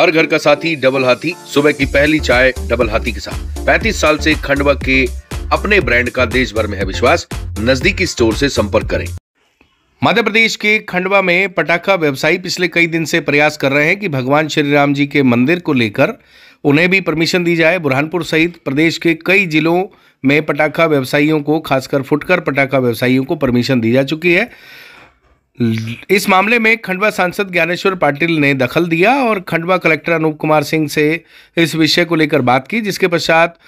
हर घर का साथी डबल हाथी सुबह की पहली चाय डबल हाथी के साथ पैंतीस साल से खंडवा के अपने ब्रांड का देश भर में है विश्वास नजदीकी स्टोर से संपर्क करें मध्य प्रदेश के खंडवा में पटाखा व्यवसायी पिछले कई दिन से प्रयास कर रहे हैं कि भगवान श्री राम जी के मंदिर को लेकर उन्हें भी परमिशन दी जाए बुरहानपुर सहित प्रदेश के कई जिलों में पटाखा व्यवसायियों को खासकर फुटकर पटाखा व्यवसायियों को परमिशन दी जा चुकी है इस मामले में खंडवा सांसद ज्ञानेश्वर पाटिल ने दखल दिया और खंडवा कलेक्टर अनूप कुमार सिंह से इस विषय को लेकर बात की जिसके पश्चात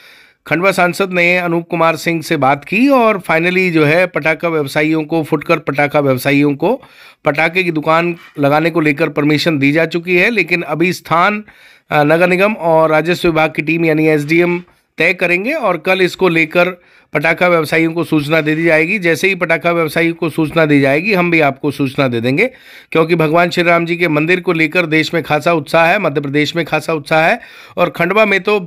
खंडवा सांसद ने अनूप कुमार सिंह से बात की और फाइनली जो है पटाखा व्यवसायियों को फुटकर पटाखा व्यवसायियों को पटाखे की दुकान लगाने को लेकर परमिशन दी जा चुकी है लेकिन अभी स्थान नगर निगम और राजस्व विभाग की टीम यानी एसडीएम तय करेंगे और कल इसको लेकर पटाखा व्यवसायियों को सूचना दे दी जाएगी जैसे ही पटाखा व्यवसायियों को सूचना दी जाएगी हम भी आपको सूचना दे देंगे क्योंकि भगवान श्री राम जी के मंदिर को लेकर देश में खासा उत्साह है मध्य प्रदेश में खासा उत्साह है और खंडवा में तो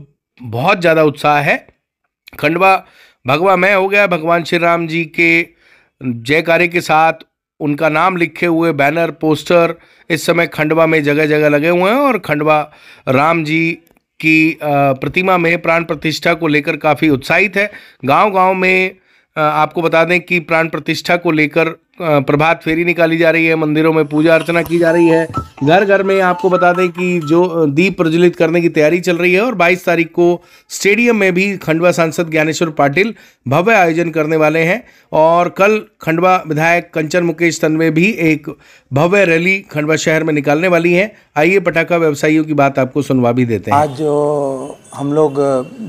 बहुत ज़्यादा उत्साह है खंडवा भगवा मैं हो गया भगवान श्री राम जी के जयकारे के साथ उनका नाम लिखे हुए बैनर पोस्टर इस समय खंडवा में जगह जगह लगे हुए हैं और खंडवा राम जी की प्रतिमा में प्राण प्रतिष्ठा को लेकर काफ़ी उत्साहित है गांव-गांव में आपको बता दें कि प्राण प्रतिष्ठा को लेकर प्रभात फेरी निकाली जा रही है मंदिरों में पूजा अर्चना की जा रही है घर घर में आपको बता दें कि जो दीप प्रज्वलित करने की तैयारी चल रही है और 22 तारीख को स्टेडियम में भी खंडवा सांसद ज्ञानेश्वर पाटिल भव्य आयोजन करने वाले हैं और कल खंडवा विधायक कंचन मुकेश तनवे भी एक भव्य रैली खंडवा शहर में निकालने वाली है आइए पटाखा व्यवसायियों की बात आपको सुनवा भी देते हैं आज जो हम लोग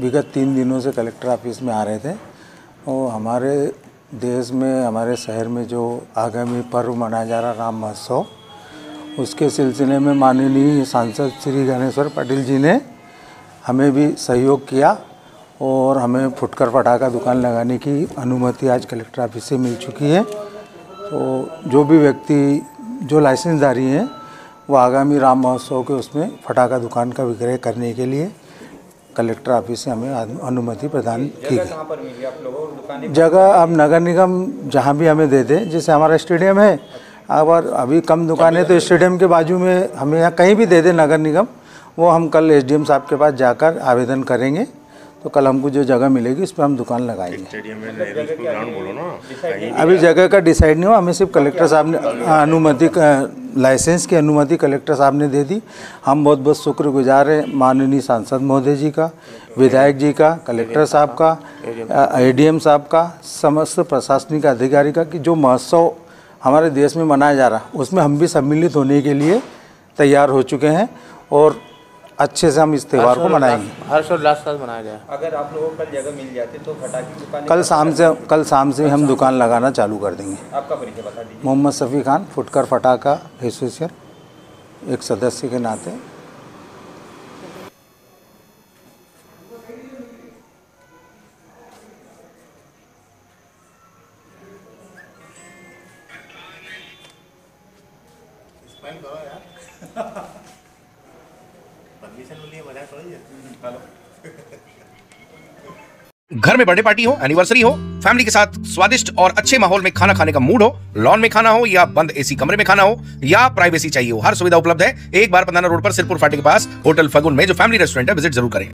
विगत तीन दिनों से कलेक्टर ऑफिस में आ रहे थे और हमारे देश में हमारे शहर में जो आगामी पर्व मनाया जा रहा राम महोत्सव उसके सिलसिले में माननीय सांसद श्री गणेश्वर पाटिल जी ने हमें भी सहयोग किया और हमें फुटकर पटाखा दुकान लगाने की अनुमति आज कलेक्टर ऑफिस से मिल चुकी है तो जो भी व्यक्ति जो लाइसेंसधारी हैं वो आगामी राम महोत्सव के उसमें फटाखा दुकान का विक्रय करने के लिए कलेक्टर ऑफिस से हमें अनुमति प्रदान की गई जगह अब नगर निगम जहाँ भी हमें दे दे जैसे हमारा स्टेडियम है और अभी कम दुकान है तो स्टेडियम के बाजू में हमें यहाँ कहीं भी दे दे नगर निगम वो हम कल एसडीएम साहब के पास जाकर आवेदन करेंगे तो कल हमको जो जगह मिलेगी उस पर हम दुकान लगाएंगे अभी जगह का डिसाइड नहीं हुआ हमें सिर्फ कलेक्टर साहब ने अनुमति लाइसेंस की अनुमति कलेक्टर साहब ने दे दी हम बहुत बहुत शुक्रगुजार हैं माननीय सांसद महोदय जी का विधायक जी का कलेक्टर साहब का एडीएम साहब का समस्त प्रशासनिक अधिकारी का कि जो महोत्सव हमारे देश में मनाया जा रहा है उसमें हम भी सम्मिलित होने के लिए तैयार हो चुके हैं और अच्छे से हम इस त्यौहार को मनाएंगे हर्षोल्लास के साथ मनाया गया अगर आप लोगों को कल जगह मिल जाती तो फटाके कल शाम से कल शाम से हम अच्छा। दुकान लगाना चालू कर देंगे आपका परिचय बता दीजिए मोहम्मद शफी खान फुटकर फटाखा एसोसिएशन एक सदस्य के नाते करो यार घर में बर्थडे पार्टी हो एनिवर्सरी हो फैमिली के साथ स्वादिष्ट और अच्छे माहौल में खाना खाने का मूड हो लॉन में खाना हो या बंद एसी कमरे में खाना हो या प्राइवेसी चाहिए हो हर सुविधा उपलब्ध है एक बार पंदाना रोड पर सिरपुर फाटे के पास होटल फगुन में जो फैमिली रेस्टोरेंट है विजिट जरूर करें